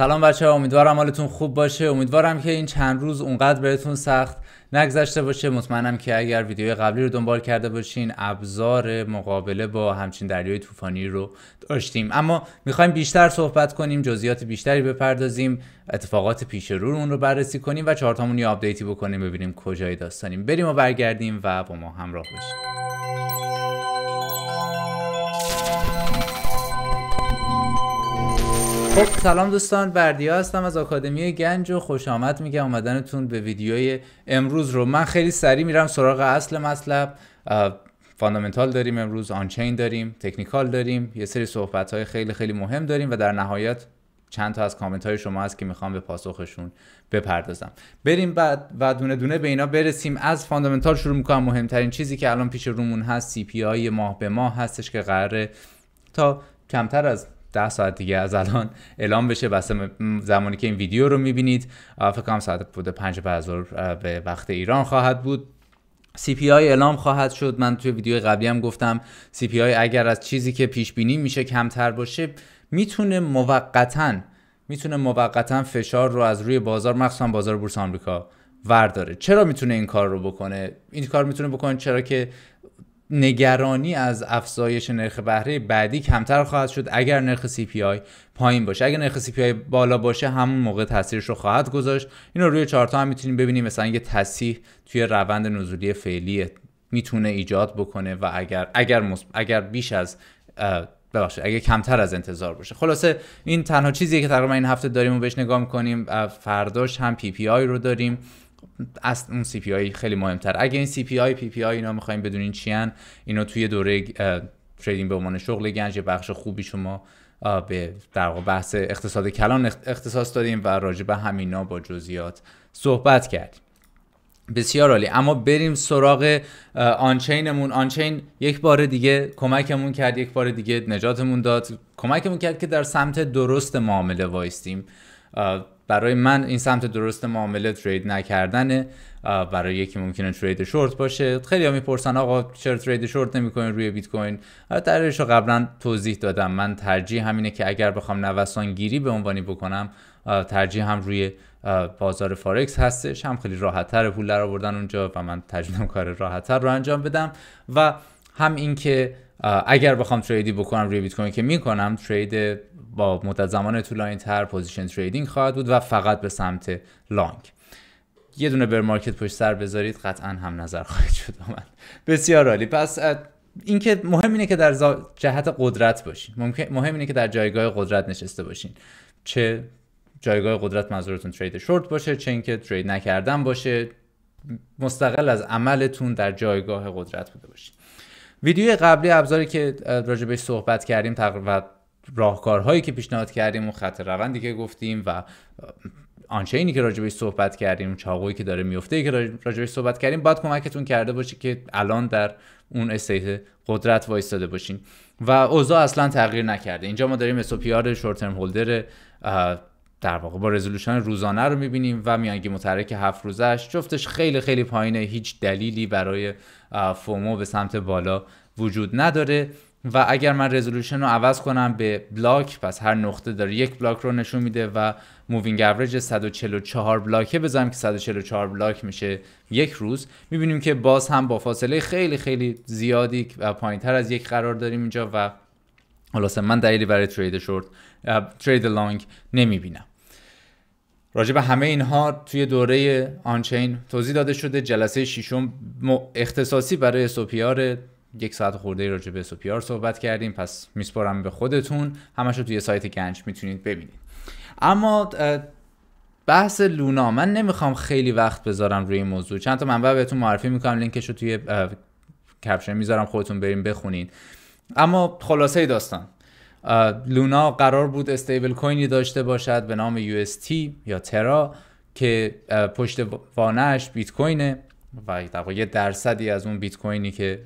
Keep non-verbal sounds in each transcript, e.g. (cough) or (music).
سلام بچه ها امیدوارم حالتون خوب باشه امیدوارم که این چند روز اونقدر بهتون سخت نگذشته باشه مطمئنم که اگر ویدیو قبلی رو دنبال کرده باشین ابزار مقابله با همچین دریای طوفانی رو داشتیم اما میخوایم بیشتر صحبت کنیم جزئیات بیشتری بپردازیم اتفاقات پیش رو اون رو بررسی کنیم و چهارتامون یه آپدیتی بکنیم ببینیم کجای داستانیم بریم و برگردیم و با ما همراه باشیم خب سلام دوستان بردیا هستم از آکادمی گنج و خوش آمد میگم آمدنتون به ویدیوی امروز رو من خیلی سریع میرم سراغ اصل مطلب فاندامنتال داریم امروز آنچین داریم تکنیکال داریم یه سری صحبت های خیلی خیلی مهم داریم و در نهایت چند تا از کامنت های شما هست که میخوام به پاسخشون بپردازم بریم بعد و دونه دونه به اینا برسیم از فاندامنتال شروع میکنم مهمترین چیزی که الان پیش رومون هست سی پی ماه به ماه هستش که قراره تا کمتر از ده ساعت دیگه از الان اعلام بشه بس زمانی که این ویدیو رو میبینید فکر کنم ساعت بوده 5 بعد به وقت ایران خواهد بود CPI اعلام خواهد شد من توی ویدیو قبلی هم گفتم CPI اگر از چیزی که پیش بینی میشه کمتر باشه میتونه موقتا میتونه موقتا فشار رو از روی بازار مخصوصا بازار بورس آمریکا ورداره چرا میتونه این کار رو بکنه این کار میتونه بکنه چرا که نگرانی از افزایش نرخ بهره بعدی کمتر خواهد شد اگر نرخ آی پایین باشه اگر نرخ آی بالا باشه همون موقع تاثیرش رو خواهد گذاشت این روی چارت هم میتونیم ببینیم مثلا یه تصحیح توی روند نزولی فعلی میتونه ایجاد بکنه و اگر اگر اگر بیش از ببخشید اگه کمتر از انتظار باشه خلاصه این تنها چیزیه که تقریبا این هفته داریم و بهش نگاه میکنیم فرداش هم پی پی آی رو داریم از اون سی پی آی خیلی مهمتر اگه این سی پی آی پی پی آی اینا میخوایم بدونین چیان اینا توی دوره تریدینگ به عنوان شغل گنج بخش خوبی شما به در بحث اقتصاد کلان اختصاص دادیم و راجع به همینا با جزئیات صحبت کردیم بسیار عالی اما بریم سراغ آنچینمون آنچین یک بار دیگه کمکمون کرد یک بار دیگه نجاتمون داد کمکمون کرد که در سمت درست معامله وایستیم برای من این سمت درست معامله ترید نکردنه برای یکی ممکنه ترید شورت باشه خیلی ها میپرسن آقا چرا ترید شورت نمیکنین روی بیت کوین درش رو قبلا توضیح دادم من ترجیح همینه که اگر بخوام نوسان گیری به عنوانی بکنم ترجیح هم روی بازار فارکس هستش هم خیلی راحتتر پول در آوردن اونجا و من تجربه کار تر رو انجام بدم و هم اینکه اگر بخوام تریدی بکنم روی بیت کوین که میکنم ترید با مدت زمان طولانی تر پوزیشن تریدینگ خواهد بود و فقط به سمت لانگ یه دونه بر مارکت پشت سر بذارید قطعا هم نظر خواهید شد من بسیار عالی پس اینکه مهم اینه که در جهت قدرت باشین ممکن مهم اینه که در جایگاه قدرت نشسته باشین چه جایگاه قدرت منظورتون ترید شورت باشه چه اینکه ترید نکردن باشه مستقل از عملتون در جایگاه قدرت بوده باشین ویدیو قبلی ابزاری که بهش صحبت کردیم و راهکارهایی که پیشنهاد کردیم و خط روندی که گفتیم و اینی که راجبش صحبت کردیم چاقویی که داره میفته که راجبش صحبت کردیم باید کمکتون کرده باشه که الان در اون استیت قدرت وایستاده باشین و اوضاع اصلا تغییر نکرده اینجا ما داریم سوپیار شورت ترم هولدر در واقع با رزولوشن روزانه رو میبینیم و میانگی متحرک هفت روزش جفتش خیلی خیلی پایینه هیچ دلیلی برای فومو به سمت بالا وجود نداره و اگر من رزولوشن رو عوض کنم به بلاک پس هر نقطه داره یک بلاک رو نشون میده و مووینگ اوریج 144 بلاکه بزنم که 144 بلاک میشه یک روز میبینیم که باز هم با فاصله خیلی خیلی زیادی و پایینتر از یک قرار داریم اینجا و خلاصه من دلیلی برای ترید شورت ترید لانگ نمیبینم راجع به همه اینها توی دوره آنچین توضیح داده شده جلسه ششم اختصاصی برای سوپیار یک ساعت خورده راجع به سوپیار صحبت کردیم پس میسپارم به خودتون همش رو توی سایت گنج میتونید ببینید اما بحث لونا من نمیخوام خیلی وقت بذارم روی این موضوع چند تا منبع بهتون معرفی میکنم لینکش رو توی کپشن میذارم خودتون بریم بخونید اما خلاصه داستان لونا قرار بود استیبل کوینی داشته باشد به نام یو یا ترا که پشت وانش بیت کوینه و یه درصدی از اون بیت کوینی که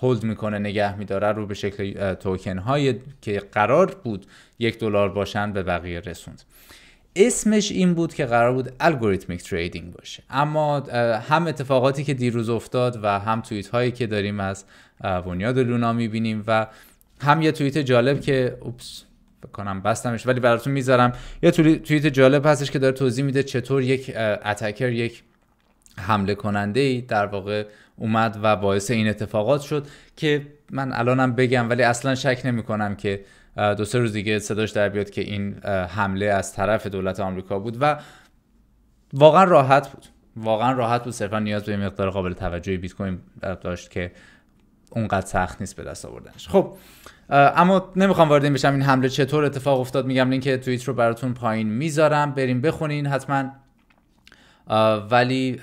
هولد میکنه نگه میداره رو به شکل توکن های که قرار بود یک دلار باشن به بقیه رسوند اسمش این بود که قرار بود الگوریتمیک تریدینگ باشه اما هم اتفاقاتی که دیروز افتاد و هم توییت هایی که داریم از بنیاد لونا میبینیم و هم یه توییت جالب که اوپس کنم بستمش ولی براتون میذارم یه توییت جالب هستش که داره توضیح میده چطور یک اتکر یک حمله کننده ای در واقع اومد و باعث این اتفاقات شد که من الانم بگم ولی اصلا شک نمی کنم که دو سه روز دیگه صداش در بیاد که این حمله از طرف دولت آمریکا بود و واقعا راحت بود واقعا راحت بود صرفا نیاز به مقدار قابل توجهی بیت کوین داشت که اونقدر سخت نیست به دست آوردنش خب اما نمیخوام وارد این بشم این حمله چطور اتفاق افتاد میگم لینک توییت رو براتون پایین میذارم بریم بخونین حتما ولی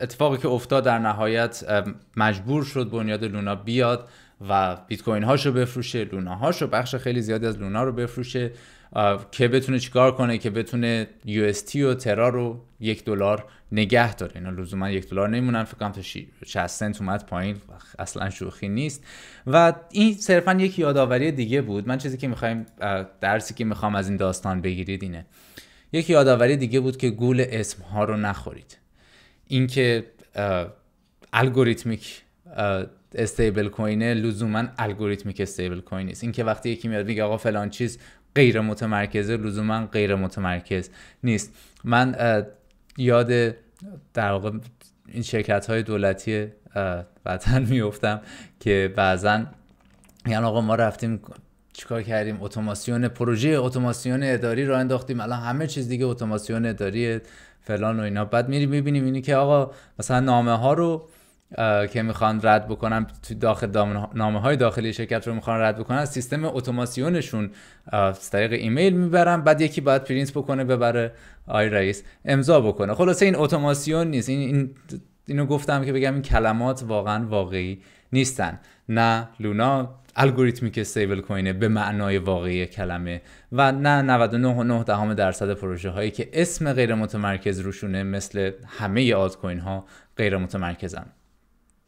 اتفاقی که افتاد در نهایت مجبور شد بنیاد لونا بیاد و بیت کوین هاشو بفروشه لونا هاشو بخش خیلی زیادی از لونا رو بفروشه که بتونه چیکار کنه که بتونه یو و ترا رو یک دلار نگه داره اینا لزوما یک دلار نمیمونن فکر کنم تا 60 سنت اومد پایین اصلا شوخی نیست و این صرفا یک یادآوری دیگه بود من چیزی که میخوایم درسی که میخوام از این داستان بگیرید اینه یک یادآوری دیگه بود که گول اسم ها رو نخورید اینکه الگوریتمیک استیبل کوینه لزوما الگوریتمیک استیبل کوین نیست اینکه وقتی یکی میاد میگه آقا فلان چیز غیر متمرکزه لزوما غیر متمرکز نیست من یاد در واقع این شرکت های دولتی وطن (laughs) میفتم که بعضا یعنی آقا ما رفتیم چیکار کردیم اتوماسیون پروژه اتوماسیون اداری رو انداختیم الان همه چیز دیگه اتوماسیون اداری فلان و اینا بعد میری میبینیم اینی که آقا مثلا نامه ها رو که میخوان رد بکنن تو داخل نامه های داخلی شرکت رو میخوان رد بکنن سیستم اتوماسیونشون از طریق ایمیل میبرن بعد یکی باید پرینت بکنه ببره آی رئیس امضا بکنه خلاصه این اتوماسیون نیست این, این اینو گفتم که بگم این کلمات واقعا واقعی نیستن نه لونا الگوریتمی که استیبل کوینه به معنای واقعی کلمه و نه 99.9% دهم درصد پروژه هایی که اسم غیر متمرکز روشونه مثل همه آلت کوین ها غیر متمرکزن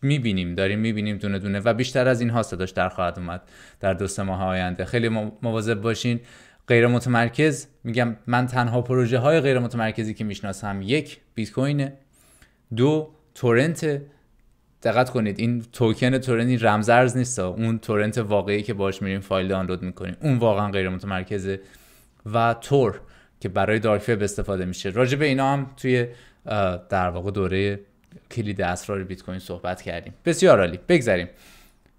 میبینیم داریم میبینیم دونه دونه و بیشتر از اینها صداش در خواهد اومد در دو سه ماه آینده خیلی مواظب باشین غیر متمرکز میگم من تنها پروژه های غیر متمرکزی که میشناسم یک بیت کوینه دو تورنت دقت کنید این توکن تورنتی این رمزارز نیست اون تورنت واقعی که باش میریم فایل دانلود میکنیم اون واقعا غیر متمرکزه و تور که برای دارک استفاده میشه راجع به اینا هم توی در واقع دوره کلید اسرار بیت کوین صحبت کردیم بسیار عالی بگذریم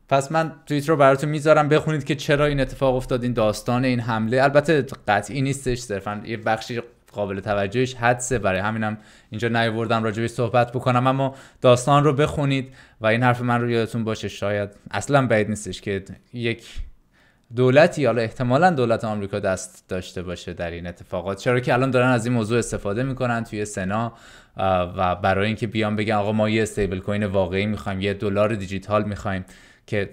پس من توییت رو براتون میذارم بخونید که چرا این اتفاق افتاد این داستان این حمله البته قطعی نیستش صرفا یه بخشی قابل توجهش حدسه برای همینم اینجا نیاوردم راجبش صحبت بکنم اما داستان رو بخونید و این حرف من رو یادتون باشه شاید اصلا بعید نیستش که یک دولتی حالا احتمالا دولت آمریکا دست داشته باشه در این اتفاقات چرا که الان دارن از این موضوع استفاده میکنن توی سنا و برای اینکه بیان بگن آقا ما یه استیبل کوین واقعی میخوایم یه دلار دیجیتال میخوایم که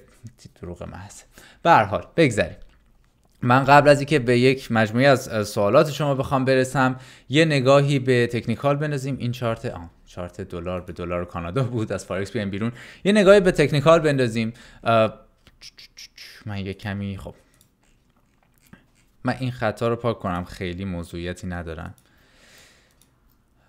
دروغ محض به هر حال بگذریم من قبل از اینکه به یک مجموعه از سوالات شما بخوام برسم یه نگاهی به تکنیکال بندازیم این چارت آم چارت دلار به دلار کانادا بود از فارکس بیایم بیرون یه نگاهی به تکنیکال بندازیم من یه کمی خب من این خطا رو پاک کنم خیلی موضوعیتی ندارم.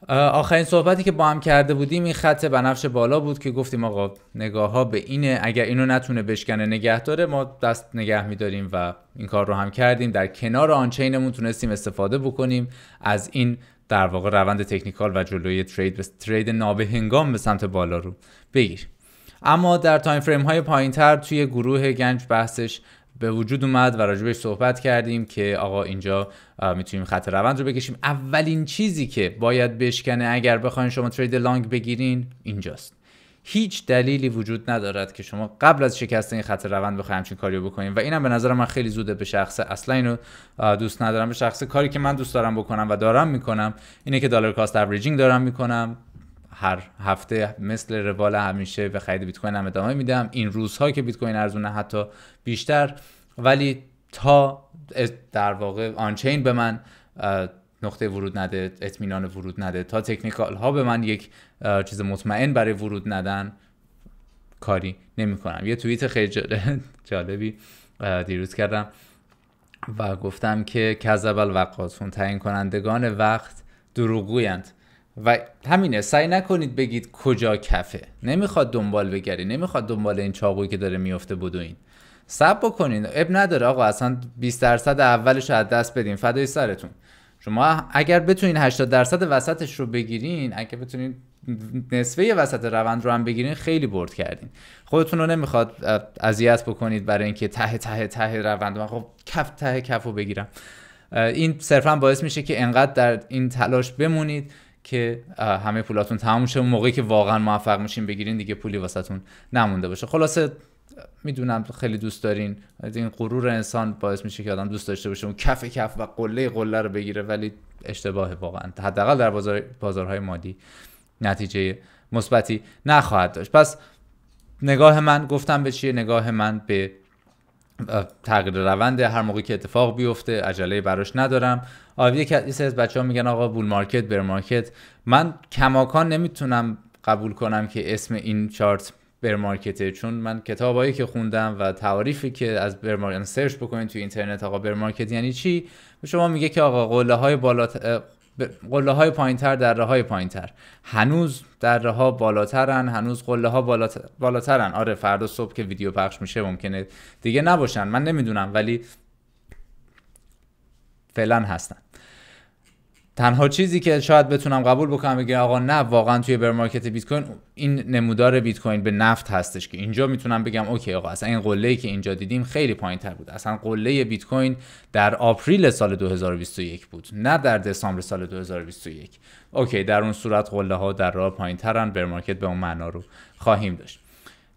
آخرین صحبتی که با هم کرده بودیم این خط بنفش بالا بود که گفتیم آقا نگاه ها به اینه اگر اینو نتونه بشکنه نگه داره ما دست نگه میداریم و این کار رو هم کردیم در کنار آنچینمون تونستیم استفاده بکنیم از این در واقع روند تکنیکال و جلوی ترید ترید هنگام به سمت بالا رو بگیریم اما در تایم فریم های پایین تر توی گروه گنج بحثش به وجود اومد و راجبش صحبت کردیم که آقا اینجا میتونیم خط روند رو بکشیم اولین چیزی که باید بشکنه اگر بخواین شما ترید لانگ بگیرین اینجاست هیچ دلیلی وجود ندارد که شما قبل از شکست این خط روند بخواید همچین رو بکنیم و اینم به نظر من خیلی زوده به شخصه اصلا اینو دوست ندارم به شخصه کاری که من دوست دارم بکنم و دارم میکنم اینه که دلار کاست اوریجینگ دارم میکنم هر هفته مثل روال همیشه به خرید بیت کوین هم ادامه میدم این روزها که بیت کوین ارزونه حتی بیشتر ولی تا در واقع آنچین به من نقطه ورود نده اطمینان ورود نده تا تکنیکال ها به من یک چیز مطمئن برای ورود ندن کاری نمی کنم یه توییت خیلی (laughs) جالبی دیروز کردم و گفتم که کذب الوقاتون تعیین کنندگان وقت دروغگویند و همینه سعی نکنید بگید کجا کفه نمیخواد دنبال بگری نمیخواد دنبال این چاقوی که داره میفته بدوین سب بکنین اب نداره آقا اصلا 20 درصد اولش از دست بدین فدای سرتون شما اگر بتونین 80 درصد وسطش رو بگیرین اگر بتونین نصفه وسط روند رو هم بگیرین خیلی برد کردین خودتون رو نمیخواد اذیت بکنید برای اینکه ته ته ته روند من خب کف ته کفو بگیرم این صرفا باعث میشه که انقدر در این تلاش بمونید که همه پولاتون تموم شه اون موقعی که واقعا موفق میشین بگیرین دیگه پولی واسهتون نمونده باشه خلاصه میدونم خیلی دوست دارین این غرور انسان باعث میشه که آدم دوست داشته باشه اون کف کف و قله قله رو بگیره ولی اشتباه واقعا حداقل در بازار بازارهای مادی نتیجه مثبتی نخواهد داشت پس نگاه من گفتم به چیه نگاه من به تغییر روند هر موقعی که اتفاق بیفته عجله براش ندارم یکی از بچه ها میگن آقا بول مارکت بر مارکت من کماکان نمیتونم قبول کنم که اسم این چارت بر مارکته چون من کتابایی که خوندم و تعاریفی که از بر مارکت سرچ یعنی بکنید توی اینترنت آقا بر مارکت یعنی چی شما میگه که آقا قله های بالا قله های پایین تر راه های پایین تر هنوز دره ها بالاترن هنوز قله ها بالاتر... بالاترن آره فردا صبح که ویدیو پخش میشه ممکنه دیگه نباشن من نمیدونم ولی فعلا هستن تنها چیزی که شاید بتونم قبول بکنم بگم آقا نه واقعا توی بر مارکت بیت کوین این نمودار بیت کوین به نفت هستش که اینجا میتونم بگم اوکی آقا اصلا این قله ای که اینجا دیدیم خیلی پایین تر بود اصلا قله بیت کوین در آپریل سال 2021 بود نه در دسامبر سال 2021 اوکی در اون صورت قله ها در راه پایین ترن بر مارکت به اون معنا رو خواهیم داشت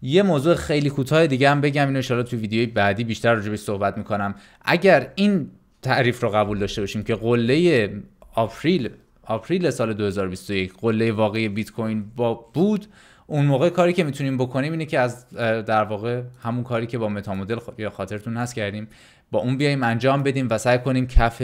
یه موضوع خیلی کوتاه دیگه هم بگم اینو ان تو ویدیوی بعدی بیشتر راجع صحبت میکنم اگر این تعریف رو قبول داشته باشیم که قله آپریل آپریل سال 2021 قله واقعی بیت کوین با بود اون موقع کاری که میتونیم بکنیم اینه که از در واقع همون کاری که با متا مدل یا خاطرتون هست کردیم با اون بیایم انجام بدیم و سعی کنیم کف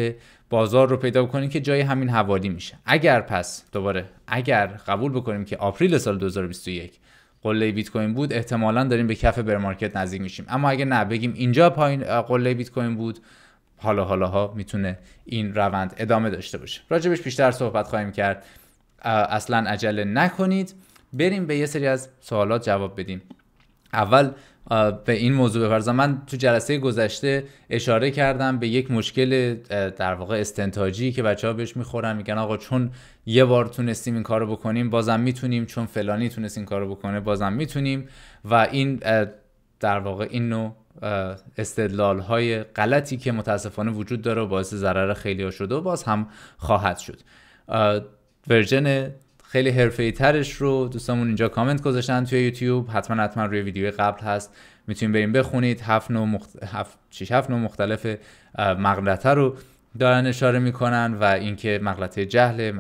بازار رو پیدا کنیم که جای همین حوالی میشه اگر پس دوباره اگر قبول بکنیم که آپریل سال 2021 قله بیت کوین بود احتمالا داریم به کف بر مارکت نزدیک میشیم اما اگر نه بگیم اینجا پایین قله بیت کوین بود حالا ها میتونه این روند ادامه داشته باشه راجبش بیشتر صحبت خواهیم کرد اصلا عجله نکنید بریم به یه سری از سوالات جواب بدیم اول به این موضوع بپرزم من تو جلسه گذشته اشاره کردم به یک مشکل در واقع استنتاجی که بچه ها بهش میخورن میگن آقا چون یه بار تونستیم این کارو بکنیم بازم میتونیم چون فلانی تونست این کارو بکنه بازم میتونیم و این در واقع این استدلال های غلطی که متاسفانه وجود داره و باعث ضرر خیلی ها شده و باز هم خواهد شد ورژن خیلی حرفه ترش رو دوستامون اینجا کامنت گذاشتن توی یوتیوب حتما حتما روی ویدیو قبل هست میتونید بریم بخونید هفت نوع, هفت... مختلف مغلطه رو دارن اشاره میکنن و اینکه مغلطه جهل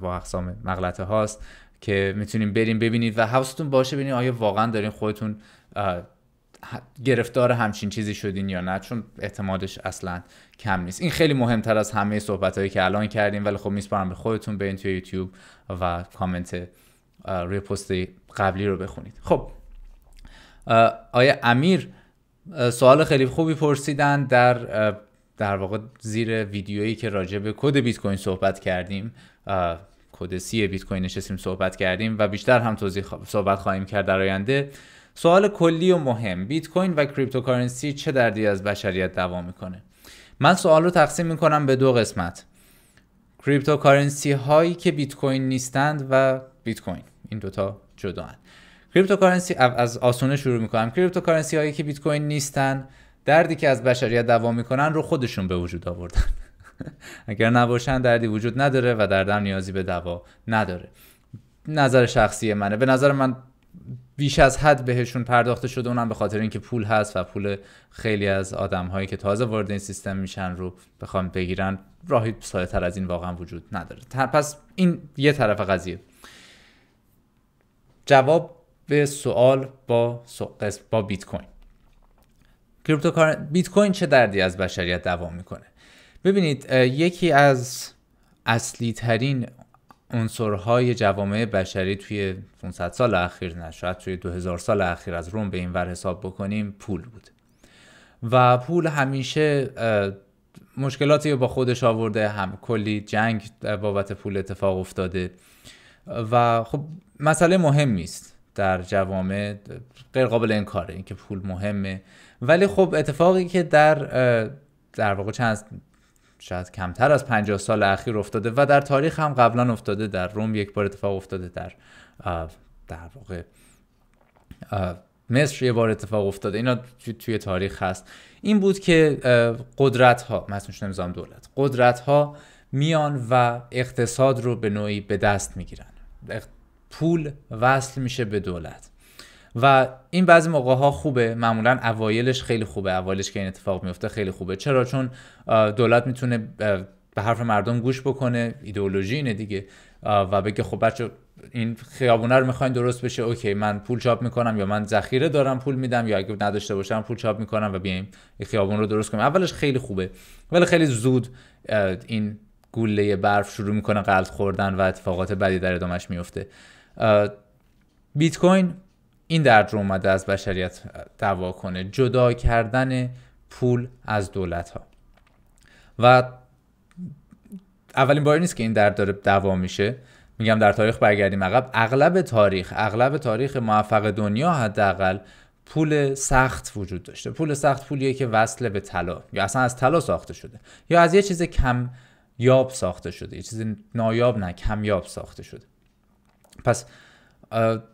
با اقسام مغلطه هاست که میتونیم بریم ببینید و حواستون باشه ببینید آیا واقعا دارین خودتون گرفتار همچین چیزی شدین یا نه چون اعتمادش اصلا کم نیست این خیلی مهمتر از همه صحبت هایی که الان کردیم ولی خب میسپارم به خودتون برین توی یوتیوب و کامنت روی پست قبلی رو بخونید خب آیا امیر سوال خیلی خوبی پرسیدن در در واقع زیر ویدیویی که راجع به کد بیت کوین صحبت کردیم کد سی بیت کوین نشستیم صحبت کردیم و بیشتر هم توضیح صحبت خواهیم کرد در آینده سوال کلی و مهم بیت کوین و کریپتوکارنسی چه دردی از بشریت دوا میکنه من سوال رو تقسیم میکنم به دو قسمت کریپتوکارنسی هایی که بیت کوین نیستند و بیت کوین این دوتا جدا هستند کریپتوکارنسی از آسونه شروع میکنم کریپتوکارنسی هایی که بیت کوین نیستند، دردی که از بشریت دوا میکنن رو خودشون به وجود آوردن (laughs) اگر نباشن دردی وجود نداره و دردم نیازی به دوا نداره نظر شخصی منه به نظر من بیش از حد بهشون پرداخته شده اونم به خاطر اینکه پول هست و پول خیلی از آدم هایی که تازه وارد این سیستم میشن رو بخوام بگیرن راهی ساده تر از این واقعا وجود نداره پس این یه طرف قضیه جواب به سوال با با بیت کوین بیت کوین چه دردی از بشریت دوام میکنه ببینید یکی از اصلی ترین عنصرهای جوامع بشری توی 500 سال اخیر نه شاید توی 2000 سال اخیر از روم به این ور حساب بکنیم پول بود و پول همیشه مشکلاتی با خودش آورده هم کلی جنگ بابت پول اتفاق افتاده و خب مسئله مهمی است در جوامع غیر قابل انکاره اینکه پول مهمه ولی خب اتفاقی که در در واقع چند شاید کمتر از 50 سال اخیر افتاده و در تاریخ هم قبلا افتاده در روم یک بار اتفاق افتاده در در واقع مصر یه بار اتفاق افتاده اینا توی تاریخ هست این بود که قدرت ها مثلا نظام دولت قدرت ها میان و اقتصاد رو به نوعی به دست میگیرن پول وصل میشه به دولت و این بعضی موقع ها خوبه معمولا اوایلش خیلی خوبه اوایلش که این اتفاق میفته خیلی خوبه چرا چون دولت میتونه به حرف مردم گوش بکنه ایدئولوژی اینه دیگه و بگه خب بچه این خیابونه رو میخواین درست بشه اوکی من پول چاپ میکنم یا من ذخیره دارم پول میدم یا اگه نداشته باشم پول چاپ میکنم و بیایم این خیابون رو درست کنیم اولش خیلی خوبه ولی خیلی زود این گوله برف شروع میکنه قلط خوردن و اتفاقات بدی در ادامش میفته بیت کوین این درد رو اومده از بشریت دوا کنه جدا کردن پول از دولت ها و اولین باری نیست که این درد داره دوا میشه میگم در تاریخ برگردیم عقب اغلب تاریخ اغلب تاریخ موفق دنیا حداقل پول سخت وجود داشته پول سخت پولیه که وصل به طلا یا اصلا از طلا ساخته شده یا از یه چیز کم یاب ساخته شده یه چیز نایاب نه کمیاب ساخته شده پس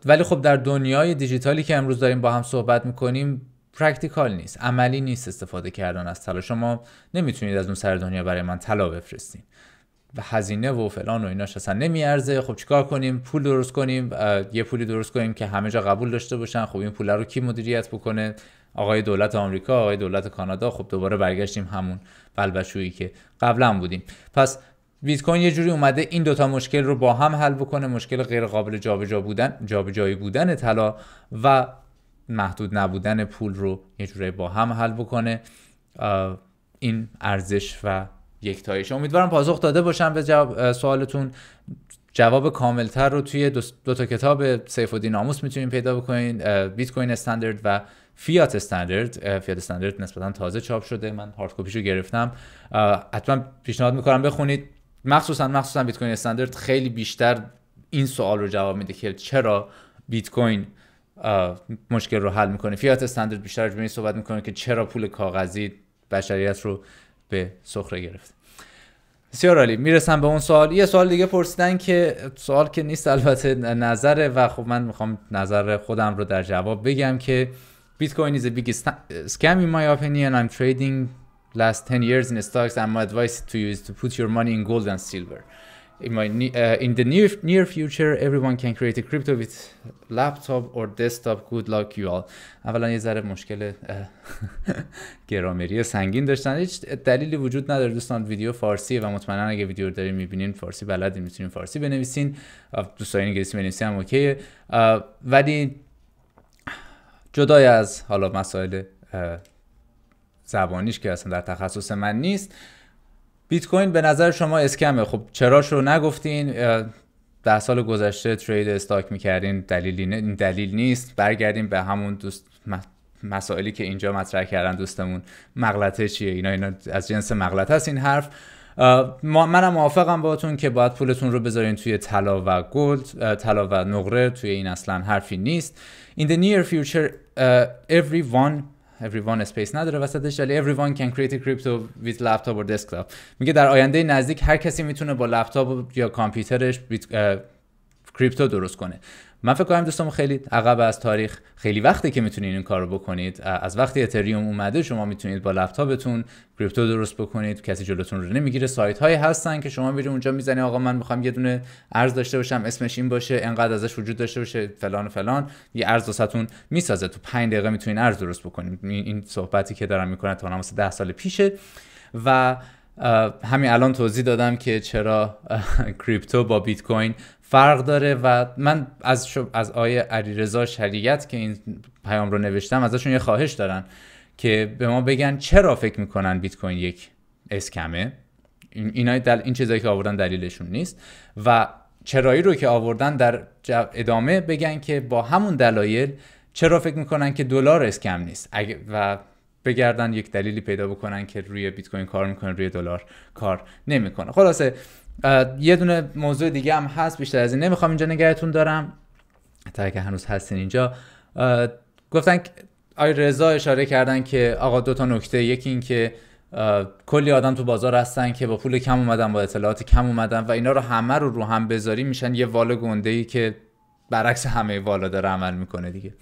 ولی خب در دنیای دیجیتالی که امروز داریم با هم صحبت میکنیم پرکتیکال نیست عملی نیست استفاده کردن از طلا شما نمیتونید از اون سر دنیا برای من طلا بفرستین و هزینه و فلان و ایناش اصلا نمیارزه خب چیکار کنیم پول درست کنیم یه پولی درست کنیم که همه جا قبول داشته باشن خب این پول رو کی مدیریت بکنه آقای دولت آمریکا آقای دولت کانادا خب دوباره برگشتیم همون بلبشویی که قبلا بودیم پس بیت کوین یه جوری اومده این دوتا مشکل رو با هم حل بکنه مشکل غیر قابل جابجا بودن جابجایی بودن طلا و محدود نبودن پول رو یه جوری با هم حل بکنه این ارزش و یکتایش امیدوارم پاسخ داده باشم به جواب سوالتون جواب کاملتر رو توی دو, تا کتاب سیف و دیناموس میتونید پیدا بکنید بیت کوین استندرد و فیات استندرد فیات استندرد نسبتا تازه چاپ شده من هارد کپیشو گرفتم حتما پیشنهاد میکنم بخونید مخصوصا مخصوصا بیت کوین استاندارد خیلی بیشتر این سوال رو جواب میده که چرا بیت کوین مشکل رو حل میکنه فیات استاندارد بیشتر به صحبت میکنه که چرا پول کاغذی بشریت رو به سخره گرفت بسیار عالی میرسم به اون سوال یه سوال دیگه پرسیدن که سوال که نیست البته نظره و خب من میخوام نظر خودم رو در جواب بگم که بیت کوین از بیگ اسکم این مای اپینین ام تریدینگ last 10 years in stocks, and my advice to you is to put your money in gold and silver. In, my, uh, in the near, near future, everyone can create a crypto with laptop or desktop. Good luck you all. اولا یه ذره مشکل (laughs) گرامری سنگین داشتن هیچ دلیلی وجود نداره دوستان ویدیو فارسیه و مطمئنا اگه ویدیو رو دارین میبینین فارسی بلدین میتونین فارسی بنویسین دوستان انگلیسی بنویسین هم اوکیه ولی جدای از حالا مسائل زبانیش که اصلا در تخصص من نیست بیت کوین به نظر شما اسکمه خب چراش رو نگفتین ده سال گذشته ترید استاک میکردین دلیلی این دلیل نیست برگردیم به همون دوست مسائلی که اینجا مطرح کردن دوستمون مغلطه چیه اینا اینا از جنس مغلطه است این حرف منم موافقم باهاتون که باید پولتون رو بذارین توی طلا و گلد طلا و نقره توی این اصلا حرفی نیست in the near future uh, everyone everyone سپیس نداره وسطش ولی everyone can create a crypto with laptop or desktop میگه در آینده نزدیک هر کسی میتونه با لپتاپ یا کامپیوترش کریپتو درست کنه من فکر کنم دوستان خیلی عقب از تاریخ خیلی وقتی که میتونید این کارو بکنید از وقتی اتریوم اومده شما میتونید با لپتاپتون کریپتو درست بکنید کسی جلوتون رو نمیگیره سایت های هستن که شما میری اونجا میزنی آقا من میخوام یه دونه ارز داشته باشم اسمش این باشه انقدر ازش وجود داشته باشه فلان و فلان یه ارز واسهتون میسازه تو 5 دقیقه میتونین ارز درست بکنید این صحبتی که دارم میکنم تا واسه 10 سال پیشه و همین الان توضیح دادم که چرا (laughs) کریپتو با بیت کوین فرق داره و من از شب از آیه علیرضا شریعت که این پیام رو نوشتم ازشون یه خواهش دارن که به ما بگن چرا فکر میکنن بیت کوین یک اسکمه این چیزهایی دل... این چیزایی که آوردن دلیلشون نیست و چرایی رو که آوردن در ادامه بگن که با همون دلایل چرا فکر میکنن که دلار اسکم نیست و بگردن یک دلیلی پیدا بکنن که روی بیت کوین کار میکنه روی دلار کار نمیکنه خلاصه یه دونه موضوع دیگه هم هست بیشتر از این نمیخوام اینجا نگهتون دارم تا که هنوز هستین اینجا گفتن آی رضا اشاره کردن که آقا دو تا نکته یکی این که کلی آدم تو بازار هستن که با پول کم اومدن با اطلاعات کم اومدن و اینا رو همه رو رو هم بذاری میشن یه وال گنده ای که برعکس همه والا داره عمل میکنه دیگه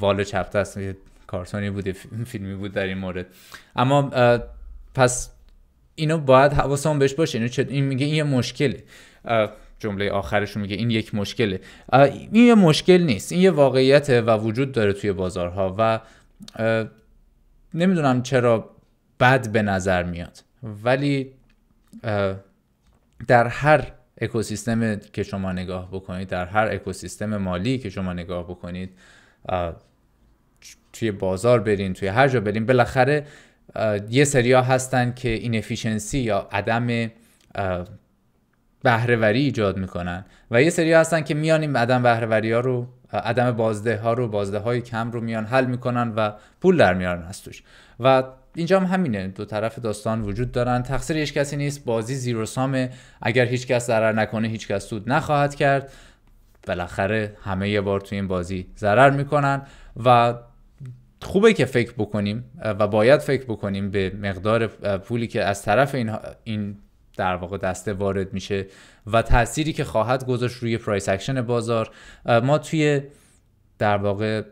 وال چپته دست کارتونی بود فیلمی بود در این مورد اما پس اینو باید حواسمون بهش باشه اینو این میگه این یه مشکله جمله آخرش میگه این یک مشکله این یه مشکل نیست این یه واقعیت و وجود داره توی بازارها و نمیدونم چرا بد به نظر میاد ولی در هر اکوسیستم که شما نگاه بکنید در هر اکوسیستم مالی که شما نگاه بکنید توی بازار برین توی هر جا برین بالاخره یه سریا هستن که این افیشنسی یا عدم بهرهوری ایجاد میکنن و یه سری هستن که میان این عدم بهرهوری ها رو عدم بازده ها رو بازده های کم رو میان حل میکنن و پول در میارن از توش و اینجا هم همینه دو طرف داستان وجود دارن تقصیر هیچ کسی نیست بازی زیرو سامه اگر هیچ کس ضرر نکنه هیچ کس سود نخواهد کرد بالاخره همه یه بار توی این بازی ضرر میکنن و خوبه که فکر بکنیم و باید فکر بکنیم به مقدار پولی که از طرف این, این در واقع دسته وارد میشه و تأثیری که خواهد گذاشت روی پرایس اکشن بازار ما توی در واقع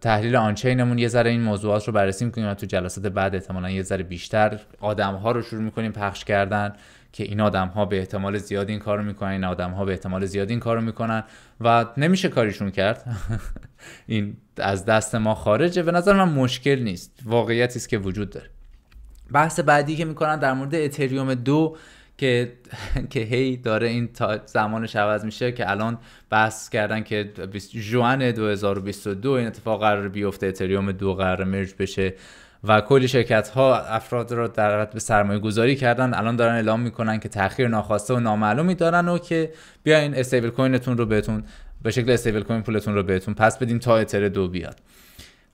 تحلیل آنچینمون یه ذره این موضوعات رو بررسی میکنیم و تو جلسات بعد احتمالا یه ذره بیشتر آدم ها رو شروع میکنیم پخش کردن که این آدم ها به احتمال زیاد این رو میکنن این آدم ها به احتمال زیاد این رو میکنن و نمیشه کاریشون کرد (laughs) این از دست ما خارجه به نظر من مشکل نیست واقعیتی است که وجود داره بحث بعدی که میکنن در مورد اتریوم دو که (laughs) که هی داره این تا زمانش عوض میشه که الان بحث کردن که جوان 2022 این اتفاق قرار بیفته اتریوم دو قرار مرج بشه و کلی شرکت ها افراد را در به سرمایه گذاری کردن الان دارن اعلام میکنن که تاخیر ناخواسته و نامعلومی دارن و که بیاین استیبل کوینتون رو بهتون به شکل استیبل کوین پولتون رو بهتون پس بدیم تا اتر دو بیاد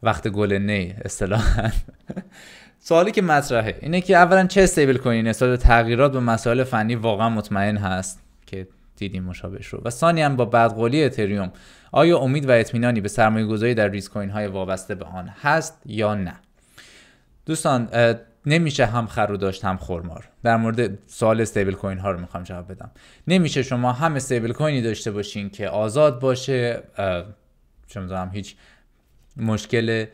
وقت گل نی اصطلاحا سوالی که مطرحه اینه که اولا چه استیبل کوین نسبت تغییرات به مسائل فنی واقعا مطمئن هست که دیدیم مشابهش رو و ثانیا با بدقولی اتریوم آیا امید و اطمینانی به سرمایه گذاری در ریس کوین های وابسته به آن هست یا نه دوستان نمیشه هم خرو داشت هم خورمار در مورد سوال استیبل کوین ها رو میخوام جواب بدم نمیشه شما هم استیبل کوینی داشته باشین که آزاد باشه چه هیچ مشکل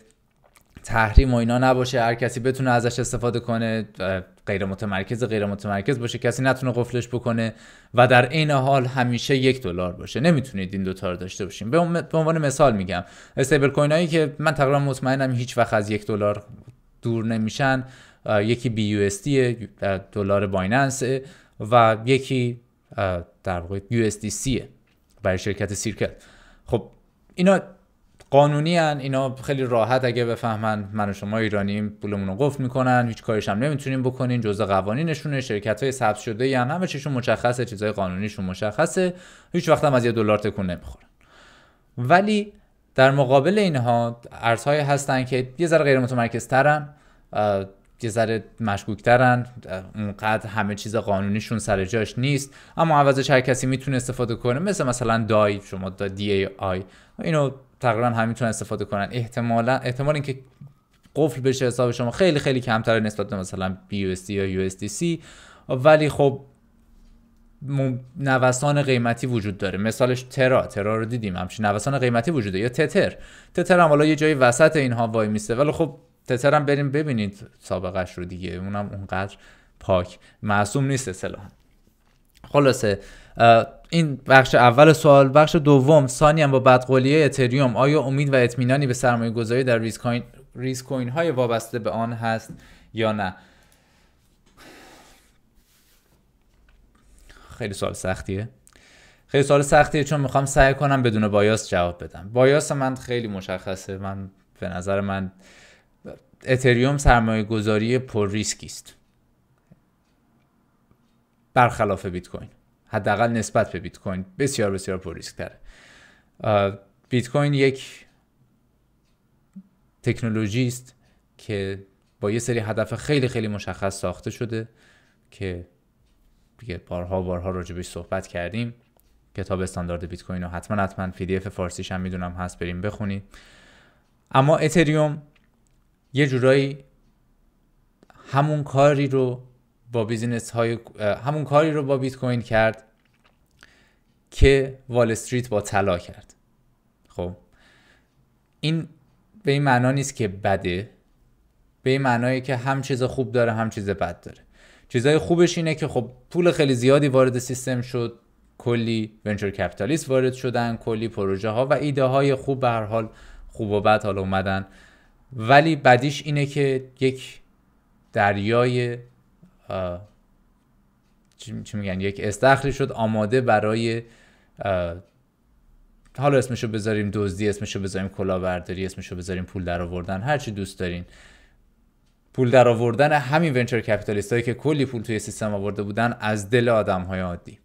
تحریم و اینا نباشه هر کسی بتونه ازش استفاده کنه غیر متمرکز غیر متمرکز باشه کسی نتونه قفلش بکنه و در عین حال همیشه یک دلار باشه نمیتونید این دوتا رو داشته باشیم به, عنوان مثال میگم استیبل کوین هایی که من تقریبا مطمئنم هیچ وقت از یک دلار دور نمیشن یکی بی یو اس دلار بایننس و یکی در واقع یو اس برای شرکت سیرکل خب اینا قانونی هن. اینا خیلی راحت اگه بفهمن من و شما ایرانیم پولمون رو قفل میکنن هیچ کارش هم نمیتونیم بکنین جزء قوانینشونه شرکت های ثبت شده یعنی همه چیشون مشخصه چیزای قانونیشون مشخصه هیچ وقت هم از یه دلار تکون نمیخورن ولی در مقابل اینها ارزهایی هستن که یه ذره غیر متمرکز ترن یه ذره مشکوک مشکوکترن اونقدر همه چیز قانونیشون سر جاش نیست اما عوضش هر کسی میتونه استفاده کنه مثل مثلا دای شما دا دی ای آی اینو تقریبا همینطور استفاده کنن احتمالا احتمال اینکه قفل بشه حساب شما خیلی خیلی کمتر نسبت به مثلا BUSD یا USDC ولی خب نوسان قیمتی وجود داره مثالش ترا ترا رو دیدیم همچنین نوسان قیمتی وجود داره یا تتر تتر هم حالا یه جایی وسط اینها وای میسته ولی خب تتر هم بریم ببینید سابقش رو دیگه اونم اونقدر پاک معصوم نیست اصلا خلاصه این بخش اول سوال بخش دوم سانی هم با بدقولیه اتریوم آیا امید و اطمینانی به سرمایه گذاری در ریس کوین های وابسته به آن هست یا نه خیلی سوال سختیه خیلی سوال سختیه چون میخوام سعی کنم بدون بایاس جواب بدم بایاس من خیلی مشخصه من به نظر من اتریوم سرمایه گذاری پر ریسکی است برخلاف بیت کوین حداقل نسبت به بیت کوین بسیار بسیار پر ریسک تره بیت کوین یک تکنولوژی است که با یه سری هدف خیلی خیلی مشخص ساخته شده که دیگه بارها بارها راجبش صحبت کردیم کتاب استاندارد بیت کوین رو حتما حتما پی دی اف فارسیش هم میدونم هست بریم بخونید اما اتریوم یه جورایی همون کاری رو با بیزینس های همون کاری رو با بیت کوین کرد که وال استریت با طلا کرد خب این به این معنا نیست که بده به این معنایی که هم چیز خوب داره هم چیز بد داره چیزای خوبش اینه که خب پول خیلی زیادی وارد سیستم شد کلی ونچر کپیتالیست وارد شدن کلی پروژه ها و ایده های خوب به هر حال خوب و بد حال اومدن ولی بدیش اینه که یک دریای چی میگن یک استخری شد آماده برای حالا اسمشو بذاریم دزدی اسمشو بذاریم کلاهبرداری اسمشو بذاریم پول درآوردن هر چی دوست دارین پول در آوردن همین ونچر کپیتالیست هایی که کلی پول توی سیستم آورده بودن از دل آدم های عادی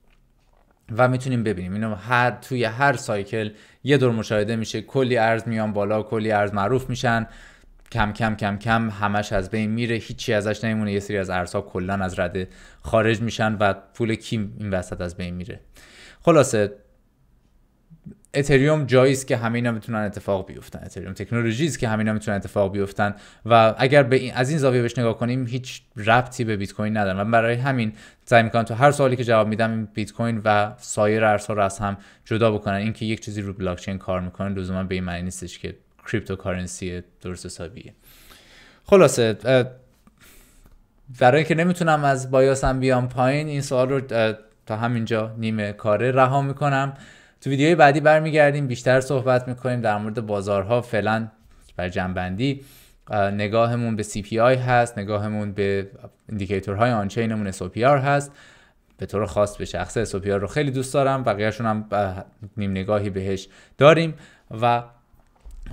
و میتونیم ببینیم اینو هر توی هر سایکل یه دور مشاهده میشه کلی ارز میان بالا کلی ارز معروف میشن کم کم کم کم همش از بین میره هیچی ازش نمیمونه یه سری از ارزها کلا از رده خارج میشن و پول کی این وسط از بین میره خلاصه اتریوم جایی است که همینا میتونن اتفاق بیفتن اتریوم تکنولوژی است که همینا میتونن اتفاق بیفتن و اگر به این از این زاویه بهش نگاه کنیم هیچ ربطی به بیت کوین ندارن و برای همین سعی میکنم تو هر سوالی که جواب میدم بیت کوین و سایر ارزها رو از هم جدا بکنن اینکه یک چیزی رو بلاک چین کار میکنه لزوما به این معنی نیستش که کریپتوکارنسی درست حسابیه خلاصه برای اینکه نمیتونم از بایاسم بیام پایین این سوال رو تا همینجا نیمه کاره رها میکنم تو ویدیوهای بعدی برمیگردیم بیشتر صحبت میکنیم در مورد بازارها فعلا بر جنبندی نگاهمون به CPI هست نگاهمون به ایندیکیتورهای آنچینمون SOPR هست به طور خاص به شخص SOPR رو خیلی دوست دارم بقیهشون هم نیم نگاهی بهش داریم و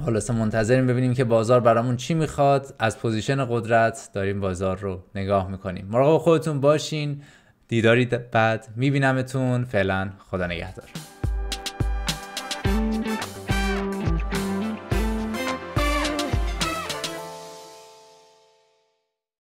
خلاصه منتظریم ببینیم که بازار برامون چی میخواد از پوزیشن قدرت داریم بازار رو نگاه میکنیم مراقب خودتون باشین دیداری بعد میبینمتون فعلا خدا نگهدار